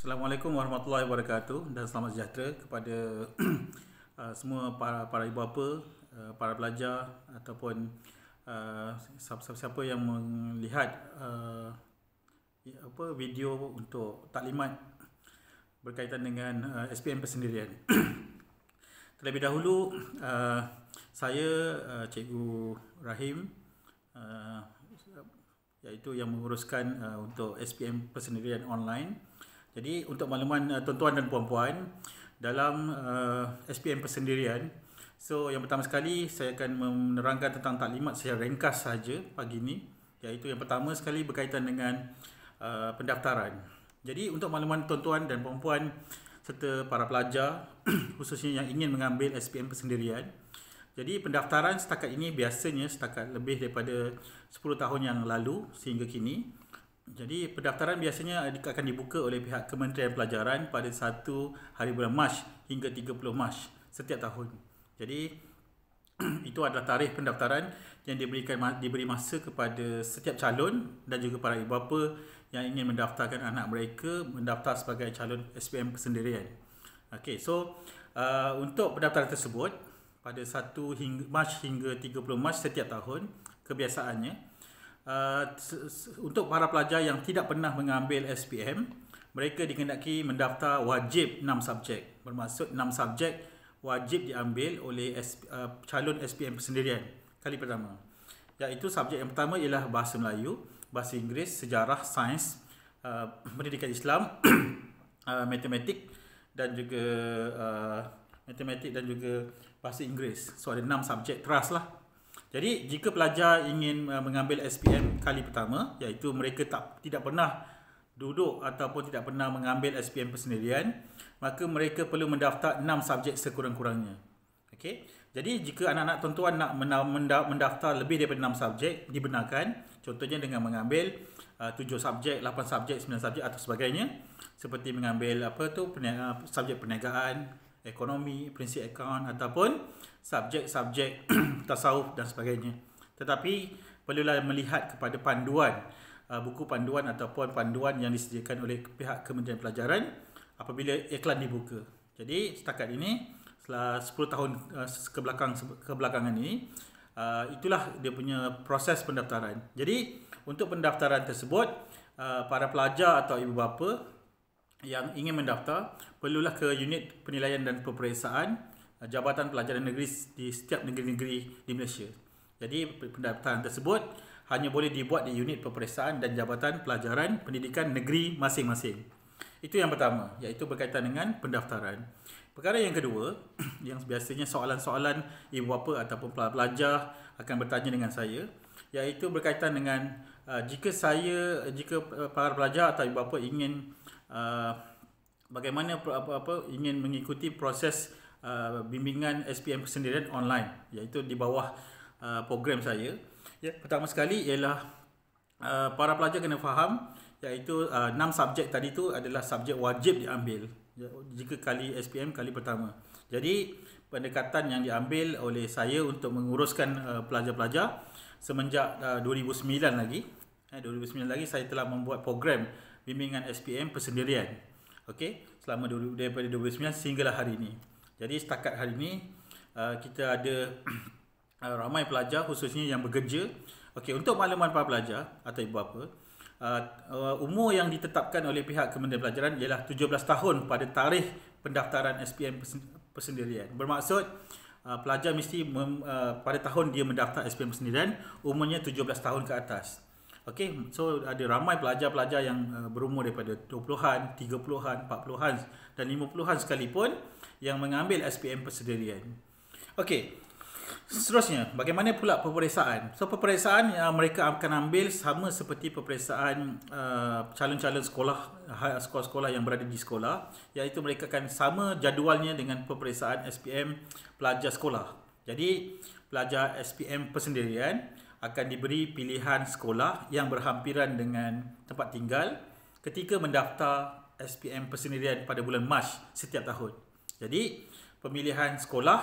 Assalamualaikum warahmatullahi wabarakatuh dan selamat sejahtera kepada uh, semua para para ibu bapa, uh, para pelajar ataupun uh, siapa-siapa yang melihat uh, apa video untuk taklimat berkaitan dengan uh, SPM persendirian. Terlebih dahulu uh, saya uh, cikgu Rahim uh, iaitu yang menguruskan uh, untuk SPM persendirian online jadi untuk makluman uh, tuan-tuan dan puan-puan dalam uh, SPM persendirian. So yang pertama sekali saya akan menerangkan tentang taklimat secara ringkas saja pagi ini iaitu yang pertama sekali berkaitan dengan uh, pendaftaran. Jadi untuk makluman tuan-tuan dan puan-puan serta para pelajar khususnya yang ingin mengambil SPM persendirian. Jadi pendaftaran setakat ini biasanya setakat lebih daripada 10 tahun yang lalu sehingga kini jadi pendaftaran biasanya akan dibuka oleh pihak Kementerian Pelajaran pada 1 hari bulan Mac hingga 30 Mac setiap tahun. Jadi itu adalah tarikh pendaftaran yang diberikan diberi masa kepada setiap calon dan juga para ibu bapa yang ingin mendaftarkan anak mereka mendaftar sebagai calon SPM kesendirian. Okey, so uh, untuk pendaftaran tersebut pada 1 hingga Mac hingga 30 Mac setiap tahun kebiasaannya Uh, untuk para pelajar yang tidak pernah mengambil SPM, mereka dikendaki mendaftar wajib 6 subjek. Bermaksud 6 subjek wajib diambil oleh SP, uh, calon SPM persendirian kali pertama. Iaitu subjek yang pertama ialah Bahasa Melayu, Bahasa Inggeris, Sejarah, Sains, uh, Pendidikan Islam, uh, Matematik dan juga uh, Matematik dan juga Bahasa Inggeris. So ada enam subjek teras lah. Jadi jika pelajar ingin uh, mengambil SPM kali pertama iaitu mereka tak tidak pernah duduk ataupun tidak pernah mengambil SPM persendirian maka mereka perlu mendaftar 6 subjek sekurang-kurangnya. Okey. Jadi jika anak-anak tuan-tuan nak mendaftar lebih daripada 6 subjek dibenarkan contohnya dengan mengambil uh, 7 subjek, 8 subjek, 9 subjek atau sebagainya seperti mengambil apa tu uh, subjek perniagaan, ekonomi, prinsip akaun ataupun subjek-subjek tasawuf dan sebagainya. Tetapi perlulah melihat kepada panduan uh, buku panduan ataupun panduan yang disediakan oleh pihak Kementerian Pelajaran apabila iklan dibuka. Jadi setakat ini selama 10 tahun uh, ke belakang ini uh, itulah dia punya proses pendaftaran. Jadi untuk pendaftaran tersebut para pelajar atau ibu bapa yang ingin mendaftar perlulah ke unit penilaian dan peperiksaan eh, Jabatan Pelajaran Negeri di setiap negeri-negeri di Malaysia. Jadi pendaftaran tersebut hanya boleh dibuat di unit peperiksaan dan Jabatan Pelajaran Pendidikan Negeri masing-masing. Itu yang pertama iaitu berkaitan dengan pendaftaran. Perkara yang kedua yang biasanya soalan-soalan ibu bapa ataupun pelajar akan bertanya dengan saya iaitu berkaitan dengan eh, jika saya jika eh, para pelajar atau ibu bapa ingin Uh, bagaimana apa apa ingin mengikuti proses uh, bimbingan SPM kesendirian online iaitu di bawah uh, program saya. Ya, pertama sekali ialah uh, para pelajar kena faham iaitu uh, enam uh, subjek tadi itu adalah subjek wajib diambil ya, jika kali SPM kali pertama. Jadi pendekatan yang diambil oleh saya untuk menguruskan uh, pelajar-pelajar semenjak uh, 2009 lagi eh 2009 lagi saya telah membuat program bimbingan SPM persendirian. Okey, selama daripada 2009 sehinggalah hari ini. Jadi setakat hari ini uh, kita ada uh, ramai pelajar khususnya yang bekerja. Okey, untuk makluman para pelajar atau ibu bapa, uh, umur yang ditetapkan oleh pihak Kementerian Pelajaran ialah 17 tahun pada tarikh pendaftaran SPM persendirian. Bermaksud pelajar mesti pada tahun dia mendaftar SPM persendirian umurnya 17 tahun ke atas. Okay, so ada ramai pelajar-pelajar yang uh, berumur daripada 20-an, 30-an, 40-an dan 50-an sekalipun yang mengambil SPM persendirian. Okay, seterusnya, bagaimana pula peperiksaan? So, peperiksaan yang uh, mereka akan ambil sama seperti peperiksaan uh, calon-calon sekolah, ha-, sekolah-sekolah yang berada di sekolah, iaitu mereka akan sama jadualnya dengan peperiksaan SPM pelajar sekolah. Jadi, pelajar SPM persendirian, akan diberi pilihan sekolah yang berhampiran dengan tempat tinggal ketika mendaftar SPM persendirian pada bulan Mac setiap tahun. Jadi, pemilihan sekolah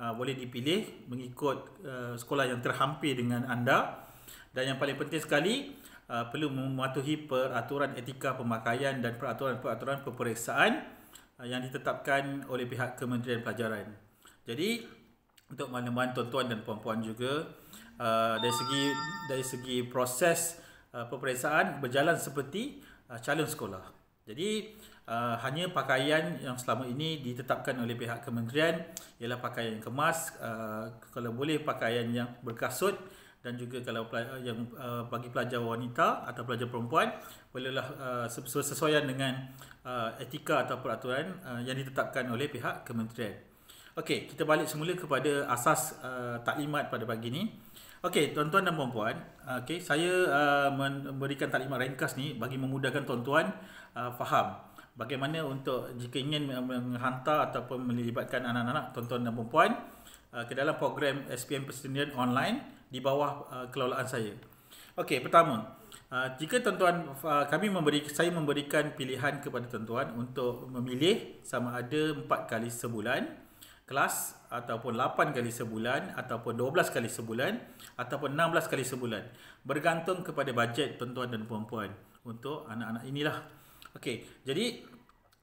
uh, boleh dipilih mengikut uh, sekolah yang terhampir dengan anda dan yang paling penting sekali Uh, perlu mematuhi peraturan etika pemakaian dan peraturan-peraturan peperiksaan uh, yang ditetapkan oleh pihak Kementerian Pelajaran. Jadi, untuk mana-mana tuan-tuan dan puan-puan juga, uh, dari segi dari segi proses uh, peperiksaan berjalan seperti uh, calon sekolah. Jadi uh, hanya pakaian yang selama ini ditetapkan oleh pihak kementerian ialah pakaian kemas uh, kalau boleh pakaian yang berkasut dan juga kalau uh, yang uh, bagi pelajar wanita atau pelajar perempuan bolehlah uh, sesuaian dengan uh, etika atau peraturan uh, yang ditetapkan oleh pihak kementerian. Okey, kita balik semula kepada asas uh, taklimat pada pagi ni. Okey, tuan-tuan dan puan-puan, uh, okay, saya uh, memberikan taklimat ringkas ni bagi memudahkan tuan-tuan uh, faham bagaimana untuk jika ingin menghantar ataupun melibatkan anak-anak, tuan-tuan dan puan-puan uh, ke dalam program SPM Persendirian Online di bawah uh, kelolaan saya. Okey, pertama, uh, jika tuan-tuan uh, kami memberi saya memberikan pilihan kepada tuan-tuan untuk memilih sama ada 4 kali sebulan kelas ataupun 8 kali sebulan ataupun 12 kali sebulan ataupun 16 kali sebulan bergantung kepada bajet tuan-tuan dan puan-puan untuk anak-anak inilah. Okey, jadi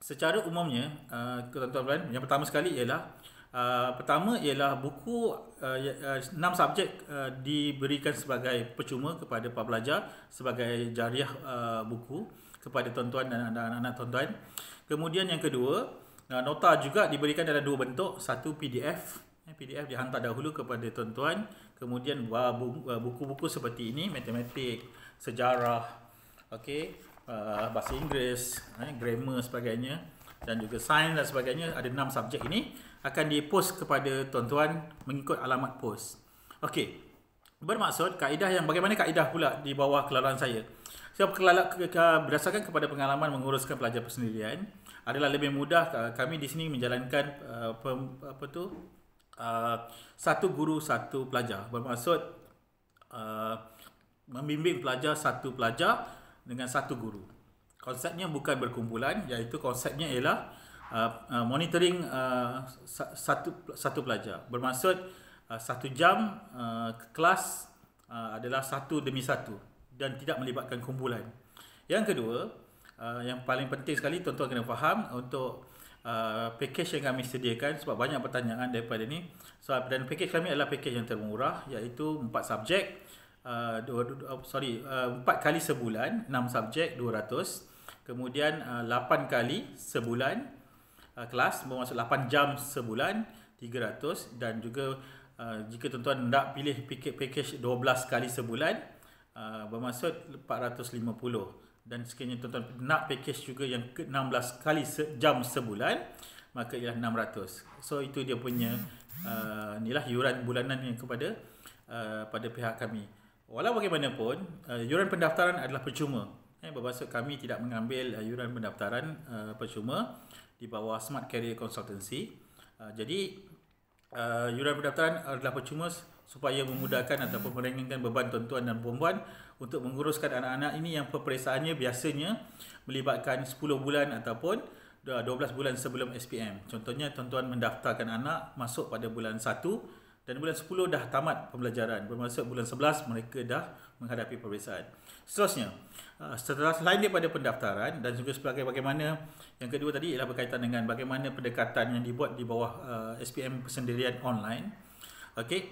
secara umumnya uh, tuan-tuan yang pertama sekali ialah uh, pertama ialah buku uh, ya, uh, 6 subjek uh, diberikan sebagai percuma kepada para pelajar sebagai jariah uh, buku kepada tuan-tuan dan anak-anak tuan-tuan. Kemudian yang kedua, Uh, nota juga diberikan dalam dua bentuk, satu PDF, eh, PDF dihantar dahulu kepada tuan-tuan, kemudian eh, buku-buku seperti ini, matematik, sejarah, okay, eh, bahasa Inggeris, grammar sebagainya dan juga sains dan sebagainya, ada enam subjek ini akan dipost kepada tuan-tuan mengikut alamat post. Okey. Bermaksud kaedah yang bagaimana kaedah pula di bawah kelalaian saya. Sebab kelala, ke, ke, berdasarkan kepada pengalaman menguruskan pelajar persendirian adalah lebih mudah uh, kami di sini menjalankan uh, pem, apa tu uh, satu guru satu pelajar. Bermaksud uh, membimbing pelajar satu pelajar dengan satu guru. Konsepnya bukan berkumpulan iaitu konsepnya ialah uh, uh, monitoring uh, satu satu pelajar. Bermaksud Ah, satu jam uh, kelas uh, adalah satu demi satu dan tidak melibatkan kumpulan. Yang kedua, uh, yang paling penting sekali tuan-tuan kena faham untuk uh, package yang kami sediakan sebab banyak pertanyaan daripada ini. So, dan paket kami adalah paket yang termurah iaitu empat subjek, uh, dua, dua, dua, oh, sorry, empat kali sebulan, enam subjek, dua ratus, Kemudian, lapan kali sebulan uh, kelas, bermaksud lapan jam sebulan, 300 dan juga Uh, jika tuan-tuan nak pilih paket package 12 kali sebulan uh, bermaksud 450 dan sekiranya tuan-tuan nak pakej juga yang ke-16 kali sejam sebulan maka ialah 600 so itu dia punya uh, inilah yuran bulanan yang kepada uh, pada pihak kami walau bagaimanapun uh, yuran pendaftaran adalah percuma eh, bermaksud kami tidak mengambil uh, yuran pendaftaran uh, percuma di bawah Smart Career Consultancy uh, jadi uh, yuran pendaftaran adalah percuma supaya memudahkan ataupun merengingkan beban tuan-tuan dan puan-puan untuk menguruskan anak-anak ini yang peperiksaannya biasanya melibatkan 10 bulan ataupun 12 bulan sebelum SPM. Contohnya tuan-tuan mendaftarkan anak masuk pada bulan 1 dan bulan 10 dah tamat pembelajaran. Bermaksud bulan 11 mereka dah menghadapi peperiksaan. Seterusnya, uh, setelah selain daripada pendaftaran dan juga sebagai bagaimana yang kedua tadi ialah berkaitan dengan bagaimana pendekatan yang dibuat di bawah uh, SPM persendirian online. Okey.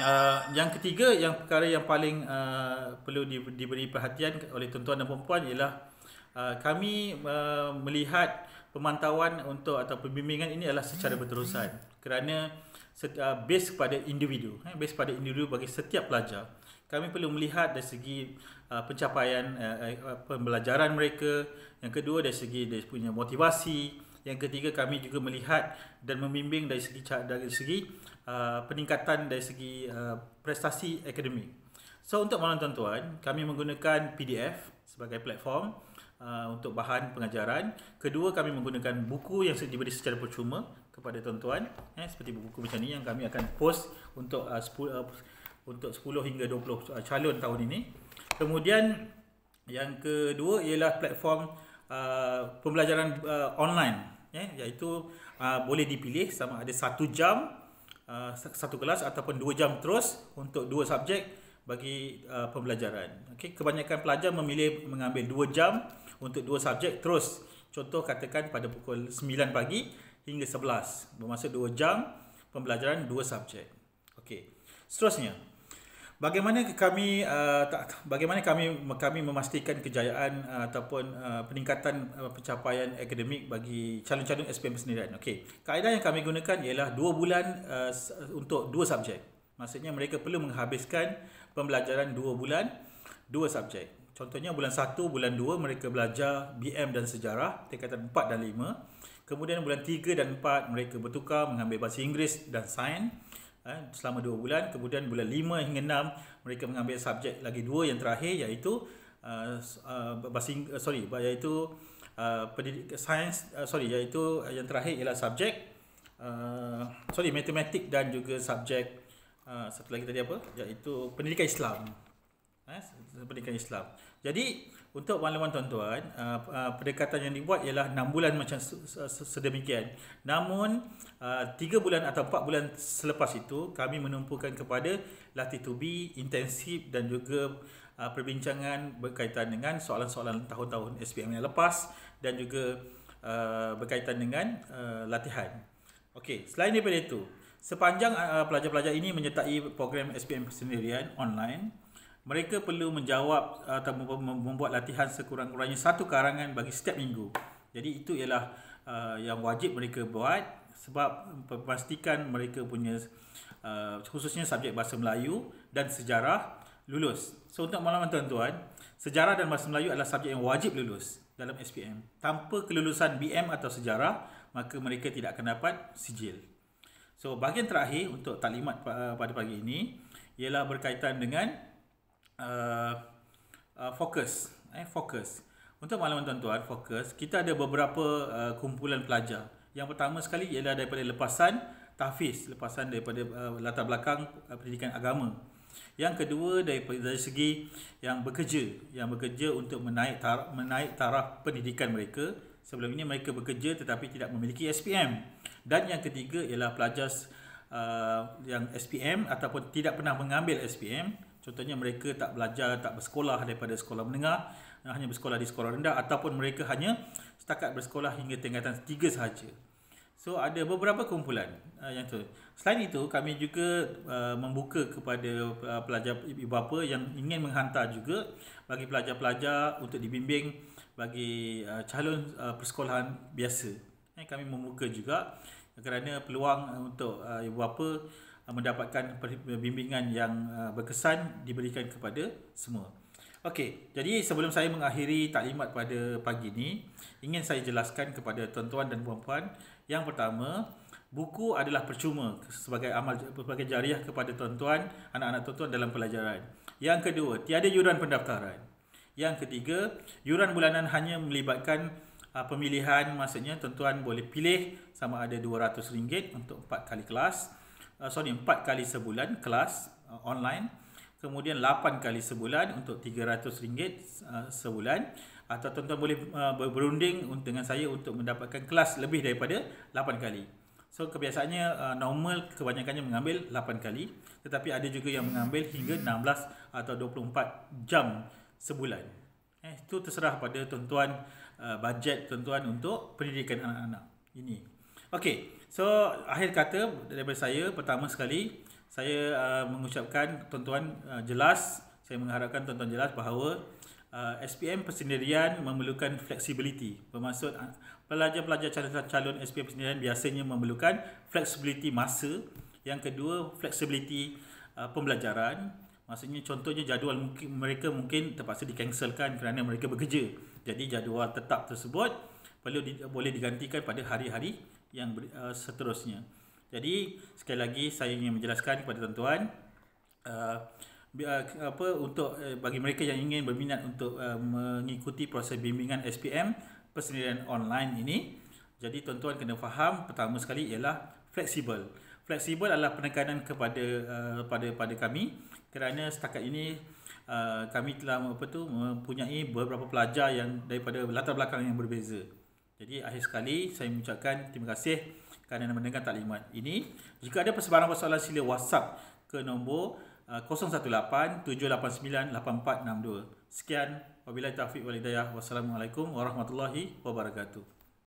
Uh, yang ketiga yang perkara yang paling uh, perlu di, diberi perhatian oleh tuan-tuan dan puan ialah uh, kami uh, melihat pemantauan untuk atau pembimbingan ini adalah secara berterusan kerana set, uh, base kepada individu eh, base pada individu bagi setiap pelajar kami perlu melihat dari segi uh, pencapaian uh, uh, uh, pembelajaran mereka yang kedua dari segi dia punya motivasi yang ketiga kami juga melihat dan membimbing dari segi dari segi uh, peningkatan dari segi uh, prestasi akademik so untuk malam tuan-tuan kami menggunakan PDF sebagai platform uh, untuk bahan pengajaran kedua kami menggunakan buku yang sudah diberi secara percuma kepada tuan-tuan eh seperti buku macam ni yang kami akan post untuk uh, uh, untuk 10 hingga 20 ah, calon tahun ini. Kemudian yang kedua ialah platform uh, pembelajaran uh, online ya iaitu uh, boleh dipilih sama ada satu jam uh, satu kelas ataupun dua jam terus untuk dua subjek bagi uh, pembelajaran. Okay, kebanyakan pelajar memilih mengambil dua jam untuk dua subjek terus. Contoh katakan pada pukul 9 pagi hingga 11 bermaksud dua jam pembelajaran dua subjek. Okey. Seterusnya bagaimana kami uh, tak, bagaimana kami kami memastikan kejayaan uh, ataupun uh, peningkatan uh, pencapaian akademik bagi calon-calon SPM sendirian. Okey. Kaedah yang kami gunakan ialah 2 bulan uh, untuk dua subjek. Maksudnya mereka perlu menghabiskan pembelajaran 2 bulan dua subjek. Contohnya bulan 1, bulan 2 mereka belajar BM dan sejarah tingkatan 4 dan 5. Kemudian bulan 3 dan 4 mereka bertukar mengambil bahasa Inggeris dan sains. Eh, selama dua bulan kemudian bulan lima hingga enam mereka mengambil subjek lagi dua yang terakhir iaitu uh, bahasa sorry iaitu uh, pendidik sains uh, sorry iaitu yang terakhir ialah subjek uh, sorry matematik dan juga subjek uh, satu lagi tadi apa iaitu pendidikan Islam pendidikan ha, Islam. Jadi untuk wanita-wanita tuan-tuan, uh, uh, pendekatan yang dibuat ialah 6 bulan macam sedemikian. Namun uh, 3 bulan atau 4 bulan selepas itu kami menumpukan kepada tubi intensif dan juga uh, perbincangan berkaitan dengan soalan-soalan tahun-tahun SPM yang lepas dan juga uh, berkaitan dengan uh, latihan. Okey, selain daripada itu, sepanjang uh, pelajar-pelajar ini menyertai program SPM persendirian online mereka perlu menjawab atau membuat latihan sekurang-kurangnya satu karangan bagi setiap minggu. Jadi itu ialah uh, yang wajib mereka buat sebab memastikan mereka punya uh, khususnya subjek bahasa Melayu dan sejarah lulus. So untuk malam tuan-tuan, sejarah dan bahasa Melayu adalah subjek yang wajib lulus dalam SPM. Tanpa kelulusan BM atau sejarah, maka mereka tidak akan dapat sijil. So bahagian terakhir untuk taklimat uh, pada pagi ini ialah berkaitan dengan uh, uh fokus eh fokus untuk maklumat tuan-tuan fokus kita ada beberapa uh, kumpulan pelajar yang pertama sekali ialah daripada lepasan tahfiz lepasan daripada uh, latar belakang uh, pendidikan agama yang kedua daripada dari segi yang bekerja yang bekerja untuk menaik taraf, menaik taraf pendidikan mereka sebelum ini mereka bekerja tetapi tidak memiliki SPM dan yang ketiga ialah pelajar uh, yang SPM ataupun tidak pernah mengambil SPM Contohnya mereka tak belajar, tak bersekolah daripada sekolah menengah, eh, hanya bersekolah di sekolah rendah ataupun mereka hanya setakat bersekolah hingga tingkatan 3 sahaja. So ada beberapa kumpulan uh, yang tu. Selain itu, kami juga uh, membuka kepada uh, pelajar ibu bapa yang ingin menghantar juga bagi pelajar-pelajar untuk dibimbing bagi uh, calon uh, persekolahan biasa. kami membuka juga kerana peluang untuk uh, ibu bapa Eh, mendapatkan bimbingan yang eh, berkesan diberikan kepada semua. Okey, jadi sebelum saya mengakhiri taklimat pada pagi ini, ingin saya jelaskan kepada tuan-tuan dan puan-puan, yang pertama, buku adalah percuma sebagai amal sebagai jariah kepada tuan-tuan, anak-anak tuan-tuan dalam pelajaran. Yang kedua, tiada yuran pendaftaran. Yang ketiga, yuran bulanan hanya melibatkan uh, pemilihan, maksudnya tuan-tuan boleh pilih sama ada RM200 untuk 4 kali kelas. Ah, sorry 4 kali sebulan kelas uh, online kemudian 8 kali sebulan untuk RM300 uh, ah, sebulan atau tuan-tuan boleh uh, berunding dengan saya untuk mendapatkan kelas lebih daripada 8 kali. So kebiasaannya uh, normal kebanyakannya mengambil 8 kali tetapi ada juga yang mengambil hingga 16 atau 24 jam sebulan. Eh itu terserah pada tuan-tuan uh, bajet tuan-tuan untuk pendidikan anak-anak ini. Okey. So, akhir kata daripada saya pertama sekali, saya uh, mengucapkan tuan-tuan uh, jelas, saya mengharapkan tuan-tuan jelas bahawa uh, SPM persendirian memerlukan flexibility. Bermaksud uh, pelajar-pelajar calon-calon SPM persendirian biasanya memerlukan flexibility masa. Yang kedua, flexibility uh, pembelajaran. Maksudnya contohnya jadual mungkin, mereka mungkin terpaksa dikancelkan kerana mereka bekerja. Jadi jadual tetap tersebut perlu di, boleh digantikan pada hari-hari yang uh, seterusnya. Jadi sekali lagi saya ingin menjelaskan kepada tuan-tuan uh, apa untuk uh, bagi mereka yang ingin berminat untuk uh, mengikuti proses bimbingan SPM persendirian online ini. Jadi tuan-tuan kena faham pertama sekali ialah fleksibel. Fleksibel adalah penekanan kepada uh, pada pada kami kerana setakat ini uh, kami telah apa tu mempunyai beberapa pelajar yang daripada latar belakang yang berbeza. Jadi akhir sekali saya mengucapkan terima kasih kerana anda mendengar taklimat ini. Jika ada persebaran persoalan sila WhatsApp ke nombor 0187898462. Uh, Sekian. Wabillahi taufiq walhidayah. Wassalamualaikum warahmatullahi wabarakatuh.